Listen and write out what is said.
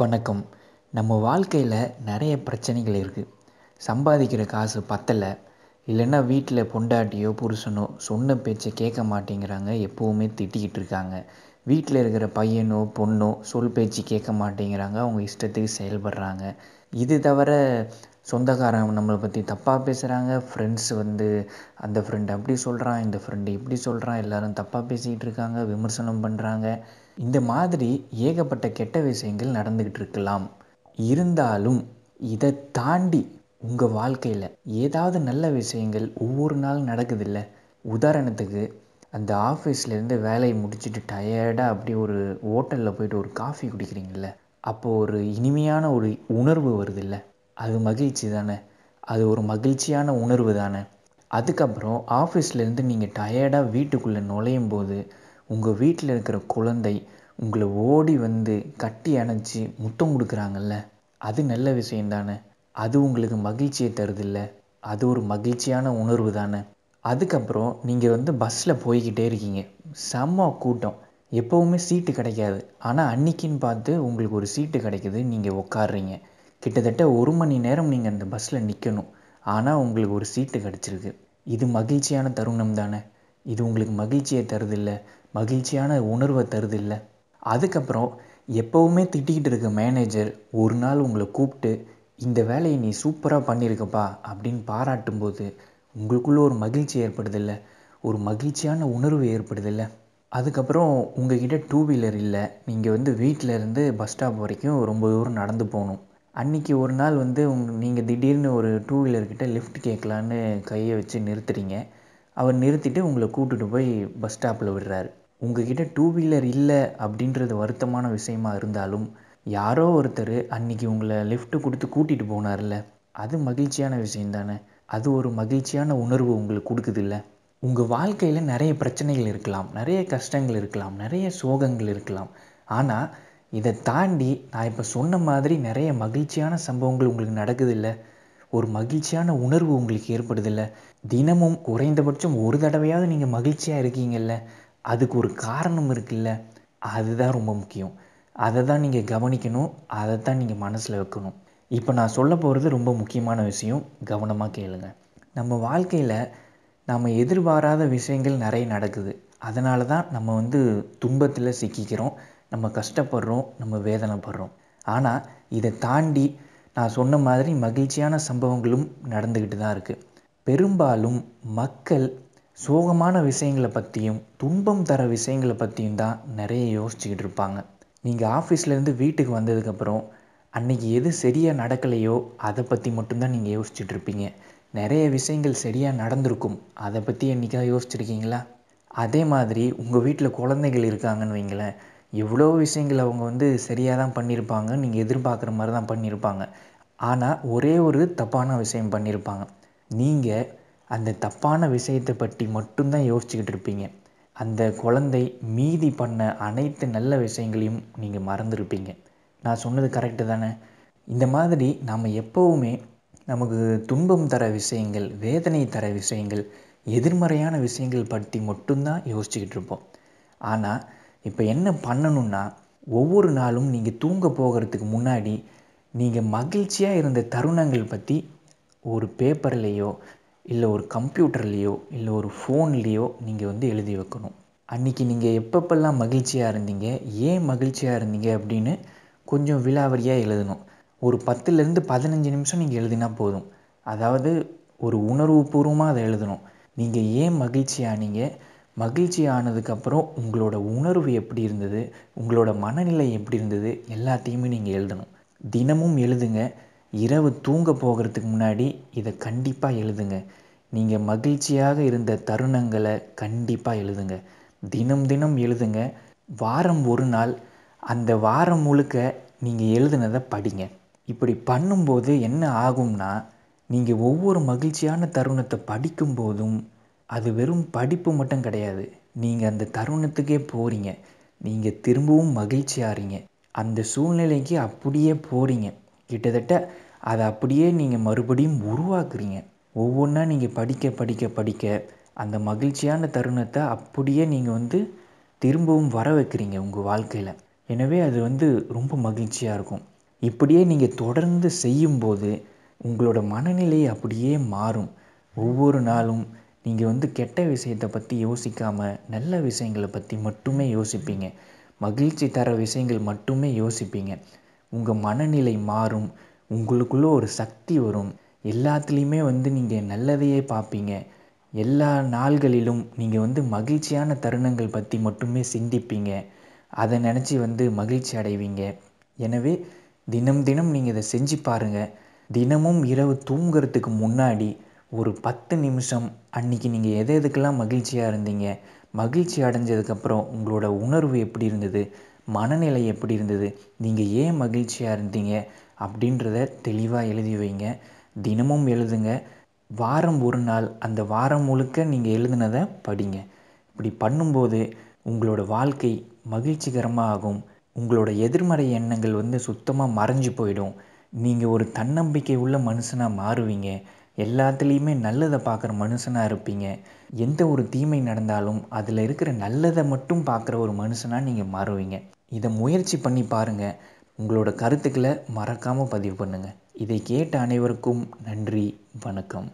வணக்கம் நம்ம வாழ்க்கையில் நிறைய பிரச்சனைகள் இருக்குது சம்பாதிக்கிற காசு பத்தலை இல்லைன்னா வீட்டில் பொண்டாட்டியோ புருஷனோ சொன்ன பேச்சை கேட்க மாட்டேங்கிறாங்க எப்போவுமே திட்டிக்கிட்டு இருக்காங்க வீட்டில் இருக்கிற பையனோ பொண்ணோ சொல் பேச்சு கேட்க மாட்டேங்கிறாங்க அவங்க இஷ்டத்துக்கு செயல்படுறாங்க இது தவிர சொந்தக்காரன் நம்மளை பற்றி தப்பாக பேசுகிறாங்க ஃப்ரெண்ட்ஸ் வந்து அந்த ஃப்ரெண்டு அப்படி சொல்கிறான் இந்த ஃப்ரெண்டு இப்படி சொல்கிறான் எல்லோரும் தப்பாக பேசிகிட்டு இருக்காங்க விமர்சனம் பண்ணுறாங்க இந்த மாதிரி ஏகப்பட்ட கெட்ட விஷயங்கள் நடந்துக்கிட்டு இருக்கலாம் இருந்தாலும் இதை தாண்டி உங்கள் வாழ்க்கையில் ஏதாவது நல்ல விஷயங்கள் ஒவ்வொரு நாளும் நடக்குதில்ல உதாரணத்துக்கு அந்த ஆஃபீஸ்லேருந்து வேலையை முடிச்சுட்டு டயர்டாக அப்படி ஒரு ஹோட்டலில் போயிட்டு ஒரு காஃபி குடிக்கிறீங்கள அப்போது ஒரு இனிமையான ஒரு உணர்வு வருது இல்லை அது மகிழ்ச்சி தானே அது ஒரு மகிழ்ச்சியான உணர்வு தானே அதுக்கப்புறம் ஆஃபீஸ்லேருந்து நீங்கள் டயர்டாக வீட்டுக்குள்ளே நுழையும் போது உங்கள் வீட்டில் இருக்கிற குழந்தை உங்களை ஓடி வந்து கட்டி அணைச்சி முத்தம் கொடுக்குறாங்கல்ல அது நல்ல விஷயம் தானே அது உங்களுக்கு மகிழ்ச்சியை தருதில்ல அது ஒரு மகிழ்ச்சியான உணர்வு தானே அதுக்கப்புறம் நீங்கள் வந்து பஸ்ஸில் போய்கிட்டே இருக்கீங்க செம்ம கூட்டம் எப்போவுமே சீட்டு கிடைக்காது ஆனால் அன்னைக்குன்னு பார்த்து உங்களுக்கு ஒரு சீட்டு கிடைக்குது நீங்கள் உட்காடுறீங்க கிட்டத்தட்ட ஒரு மணி நேரம் நீங்கள் அந்த பஸ்ஸில் நிற்கணும் ஆனால் உங்களுக்கு ஒரு சீட்டு கிடச்சிருக்கு இது மகிழ்ச்சியான தருணம் தானே இது உங்களுக்கு மகிழ்ச்சியை தருதில்லை மகிழ்ச்சியான உணர்வை தருது இல்லை அதுக்கப்புறம் எப்போவுமே திட்டிக்கிட்டு இருக்க மேனேஜர் ஒரு நாள் உங்களை கூப்பிட்டு இந்த வேலையை நீ சூப்பராக பண்ணியிருக்கப்பா அப்படின்னு பாராட்டும் போது உங்களுக்குள்ளே ஒரு மகிழ்ச்சி இல்லை ஒரு மகிழ்ச்சியான உணர்வு ஏற்படுதில்ல அதுக்கப்புறம் உங்ககிட்ட டூ வீலர் இல்லை நீங்கள் வந்து வீட்டில் இருந்து பஸ் ஸ்டாப் வரைக்கும் ரொம்ப தூரம் நடந்து போகணும் அன்றைக்கி ஒரு நாள் வந்து உங் நீங்கள் திடீர்னு ஒரு டூ வீலர்கிட்ட லிஃப்ட் கேட்கலான்னு கையை வச்சு நிறுத்துறீங்க அவர் நிறுத்திட்டு உங்களை கூப்பிட்டுட்டு போய் பஸ் ஸ்டாப்பில் விடுறாரு உங்ககிட்ட டூ வீலர் இல்லை அப்படின்றது வருத்தமான விஷயமா இருந்தாலும் யாரோ ஒருத்தர் அன்றைக்கி உங்களை லிஃப்ட்டு கொடுத்து கூட்டிகிட்டு போனார்ல அது மகிழ்ச்சியான விஷயம் தானே அது ஒரு மகிழ்ச்சியான உணர்வு உங்களுக்கு கொடுக்குதில்ல உங்கள் வாழ்க்கையில் நிறைய பிரச்சனைகள் இருக்கலாம் நிறைய கஷ்டங்கள் இருக்கலாம் நிறைய சோகங்கள் இருக்கலாம் ஆனால் இதை தாண்டி நான் இப்போ சொன்ன மாதிரி நிறைய மகிழ்ச்சியான சம்பவங்கள் உங்களுக்கு நடக்குதில்ல ஒரு மகிழ்ச்சியான உணர்வு உங்களுக்கு ஏற்படுதில்ல தினமும் குறைந்தபட்சம் ஒரு தடவையாவது நீங்கள் மகிழ்ச்சியாக இருக்கீங்கல்ல அதுக்கு ஒரு காரணம் இருக்குல்ல அதுதான் ரொம்ப முக்கியம் அதை தான் நீங்கள் கவனிக்கணும் அதை தான் நீங்கள் மனசில் வைக்கணும் இப்போ நான் சொல்ல போகிறது ரொம்ப முக்கியமான விஷயம் கவனமாக கேளுங்க நம்ம வாழ்க்கையில் நம்ம எதிர்பாராத விஷயங்கள் நிறைய நடக்குது அதனால தான் நம்ம வந்து துன்பத்தில் சிக்கிக்கிறோம் நம்ம கஷ்டப்படுறோம் நம்ம வேதனைப்படுறோம் ஆனால் இதை தாண்டி நான் சொன்ன மாதிரி மகிழ்ச்சியான சம்பவங்களும் நடந்துக்கிட்டு தான் இருக்குது பெரும்பாலும் மக்கள் சோகமான விஷயங்களை பற்றியும் துன்பம் தர விஷயங்களை பற்றியும் தான் நிறைய யோசிச்சுக்கிட்டு இருப்பாங்க நீங்கள் ஆஃபீஸ்லேருந்து வீட்டுக்கு வந்ததுக்கப்புறம் அன்றைக்கி எது சரியாக நடக்கலையோ அதை பற்றி மட்டும்தான் நீங்கள் யோசிச்சுட்டு இருப்பீங்க நிறைய விஷயங்கள் சரியாக நடந்திருக்கும் அதை பற்றி என்றைக்காக யோசிச்சுருக்கீங்களா அதே மாதிரி உங்கள் வீட்டில் குழந்தைகள் இருக்காங்கன்னு வைங்களேன் எவ்வளோ விஷயங்கள் அவங்க வந்து சரியாக தான் பண்ணியிருப்பாங்க நீங்கள் எதிர்பார்க்குற மாதிரி தான் பண்ணியிருப்பாங்க ஆனால் ஒரே ஒரு தப்பான விஷயம் பண்ணியிருப்பாங்க நீங்கள் அந்த தப்பான விஷயத்தை பற்றி மட்டும்தான் யோசிச்சுக்கிட்டு இருப்பீங்க அந்த குழந்தை மீதி பண்ண அனைத்து நல்ல விஷயங்களையும் நீங்கள் மறந்துருப்பீங்க நான் சொன்னது கரெக்டு தானே இந்த மாதிரி நாம் எப்போவுமே நமக்கு துன்பம் தர விஷயங்கள் வேதனை தர விஷயங்கள் எதிர்மறையான விஷயங்கள் பற்றி மட்டும்தான் யோசிச்சுக்கிட்டு இருப்போம் ஆனால் இப்போ என்ன பண்ணணும்னா ஒவ்வொரு நாளும் நீங்கள் தூங்க போகிறதுக்கு முன்னாடி நீங்கள் மகிழ்ச்சியாக இருந்த தருணங்கள் பற்றி ஒரு பேப்பர்லேயோ இல்லை ஒரு கம்ப்யூட்டர்லேயோ இல்லை ஒரு ஃபோன்லேயோ நீங்கள் வந்து எழுதி வைக்கணும் அன்றைக்கி நீங்கள் எப்பப்பெல்லாம் மகிழ்ச்சியாக இருந்தீங்க ஏன் மகிழ்ச்சியாக இருந்தீங்க அப்படின்னு கொஞ்சம் விலாவரியாக எழுதணும் ஒரு பத்துலேருந்து பதினஞ்சு நிமிஷம் நீங்கள் எழுதினா போதும் அதாவது ஒரு உணர்வு பூர்வமாக அதை எழுதணும் நீங்கள் ஏன் மகிழ்ச்சியானீங்க மகிழ்ச்சி ஆனதுக்கப்புறம் உங்களோட உணர்வு எப்படி இருந்தது உங்களோட மனநிலை எப்படி இருந்தது எல்லாத்தையுமே நீங்கள் எழுதணும் தினமும் எழுதுங்க இரவு தூங்க போகிறதுக்கு முன்னாடி இதை கண்டிப்பாக எழுதுங்க நீங்கள் மகிழ்ச்சியாக இருந்த தருணங்களை கண்டிப்பாக எழுதுங்க தினம் தினம் எழுதுங்க வாரம் ஒரு நாள் அந்த வாரம் முழுக்க நீங்கள் எழுதுனதை படிங்க இப்படி பண்ணும்போது என்ன ஆகும்னா நீங்கள் ஒவ்வொரு மகிழ்ச்சியான தருணத்தை படிக்கும்போதும் அது வெறும் படிப்பு மட்டும் கிடையாது நீங்கள் அந்த தருணத்துக்கே போகிறீங்க நீங்கள் திரும்பவும் மகிழ்ச்சியாகிறீங்க அந்த சூழ்நிலைக்கு அப்படியே போகிறீங்க கிட்டத்தட்ட அதை அப்படியே நீங்கள் மறுபடியும் உருவாக்குறீங்க ஒவ்வொன்றா நீங்கள் படிக்க படிக்க படிக்க அந்த மகிழ்ச்சியான தருணத்தை அப்படியே நீங்கள் வந்து திரும்பவும் வர வைக்கிறீங்க உங்கள் வாழ்க்கையில் எனவே அது வந்து ரொம்ப மகிழ்ச்சியாக இருக்கும் இப்படியே நீங்கள் தொடர்ந்து செய்யும்போது உங்களோட மனநிலை அப்படியே மாறும் ஒவ்வொரு நாளும் நீங்கள் வந்து கெட்ட விஷயத்தை பற்றி யோசிக்காமல் நல்ல விஷயங்களை பற்றி மட்டுமே யோசிப்பீங்க மகிழ்ச்சி தர விஷயங்கள் மட்டுமே யோசிப்பீங்க உங்கள் மனநிலை மாறும் உங்களுக்குள்ளே ஒரு சக்தி வரும் எல்லாத்துலேயுமே வந்து நீங்கள் நல்லதையே பார்ப்பீங்க எல்லா நாள்களிலும் நீங்கள் வந்து மகிழ்ச்சியான தருணங்கள் பற்றி மட்டுமே சிந்திப்பீங்க அதை நினச்சி வந்து மகிழ்ச்சி அடைவீங்க எனவே தினம் தினம் நீங்கள் இதை செஞ்சு பாருங்கள் தினமும் இரவு தூங்கிறதுக்கு முன்னாடி ஒரு பத்து நிமிஷம் அன்னைக்கு நீங்கள் எதை எதுக்கெல்லாம் மகிழ்ச்சியாக இருந்தீங்க மகிழ்ச்சி அடைஞ்சதுக்கப்புறம் உங்களோட உணர்வு எப்படி இருந்தது மனநிலை எப்படி இருந்தது நீங்கள் ஏன் மகிழ்ச்சியாக இருந்தீங்க அப்படின்றத தெளிவாக எழுதி வைங்க தினமும் எழுதுங்க வாரம் ஒரு நாள் அந்த வாரம் முழுக்க நீங்கள் எழுதுனதை படிங்க இப்படி பண்ணும்போது உங்களோட வாழ்க்கை மகிழ்ச்சிகரமாக ஆகும் உங்களோட எதிர்மறை எண்ணங்கள் வந்து சுத்தமாக மறைஞ்சு போயிடும் நீங்கள் ஒரு தன்னம்பிக்கை உள்ள மனுஷனாக மாறுவீங்க எல்லாத்துலேயுமே நல்லதை பார்க்குற மனுஷனாக இருப்பீங்க எந்த ஒரு தீமை நடந்தாலும் அதில் இருக்கிற நல்லதை மட்டும் பார்க்குற ஒரு மனுஷனாக நீங்கள் மாறுவீங்க இதை முயற்சி பண்ணி பாருங்கள் உங்களோட கருத்துக்களை மறக்காமல் பதிவு பண்ணுங்கள் இதை கேட்ட அனைவருக்கும் நன்றி வணக்கம்